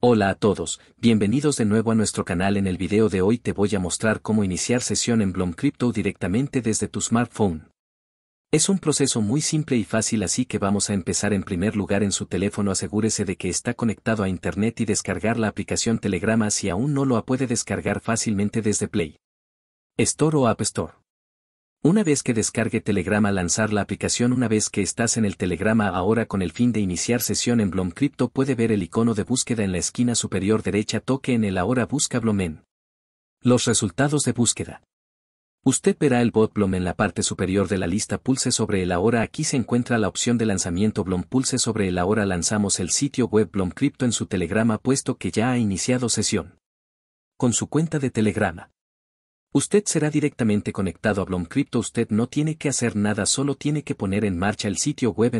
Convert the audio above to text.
Hola a todos, bienvenidos de nuevo a nuestro canal en el video de hoy te voy a mostrar cómo iniciar sesión en Blom Crypto directamente desde tu smartphone. Es un proceso muy simple y fácil así que vamos a empezar en primer lugar en su teléfono asegúrese de que está conectado a internet y descargar la aplicación Telegrama si aún no lo puede descargar fácilmente desde Play Store o App Store. Una vez que descargue Telegrama lanzar la aplicación una vez que estás en el Telegrama ahora con el fin de iniciar sesión en Blom Crypto puede ver el icono de búsqueda en la esquina superior derecha toque en el ahora busca Blomen. Los resultados de búsqueda. Usted verá el bot Blom en la parte superior de la lista pulse sobre el ahora aquí se encuentra la opción de lanzamiento Blom pulse sobre el ahora lanzamos el sitio web Blom Crypto en su Telegrama puesto que ya ha iniciado sesión. Con su cuenta de Telegrama. Usted será directamente conectado a Blom Crypto. Usted no tiene que hacer nada, solo tiene que poner en marcha el sitio web en